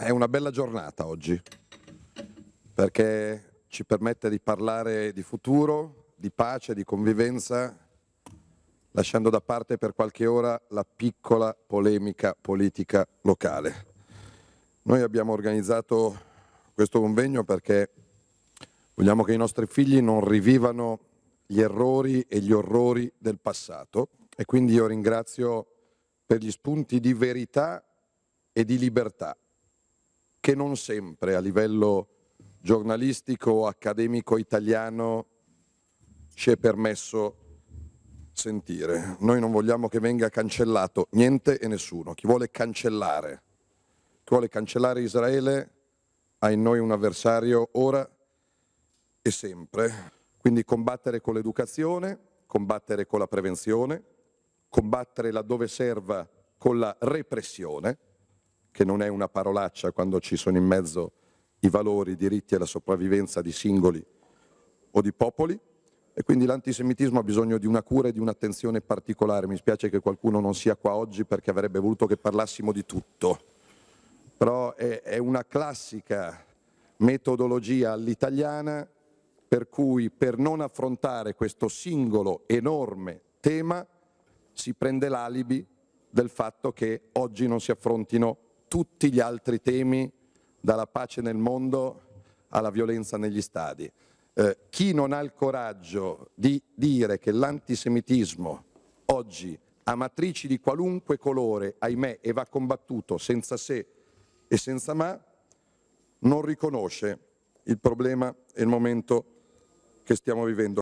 È una bella giornata oggi perché ci permette di parlare di futuro, di pace, di convivenza, lasciando da parte per qualche ora la piccola polemica politica locale. Noi abbiamo organizzato questo convegno perché vogliamo che i nostri figli non rivivano gli errori e gli orrori del passato e quindi io ringrazio per gli spunti di verità e di libertà che non sempre a livello giornalistico o accademico italiano ci è permesso sentire. Noi non vogliamo che venga cancellato niente e nessuno. Chi vuole cancellare, chi vuole cancellare Israele ha in noi un avversario ora e sempre. Quindi combattere con l'educazione, combattere con la prevenzione, combattere laddove serva con la repressione che non è una parolaccia quando ci sono in mezzo i valori, i diritti e la sopravvivenza di singoli o di popoli e quindi l'antisemitismo ha bisogno di una cura e di un'attenzione particolare. Mi spiace che qualcuno non sia qua oggi perché avrebbe voluto che parlassimo di tutto, però è, è una classica metodologia all'italiana per cui per non affrontare questo singolo enorme tema si prende l'alibi del fatto che oggi non si affrontino tutti gli altri temi, dalla pace nel mondo alla violenza negli stadi. Eh, chi non ha il coraggio di dire che l'antisemitismo oggi ha matrici di qualunque colore, ahimè, e va combattuto senza se e senza ma, non riconosce il problema e il momento che stiamo vivendo.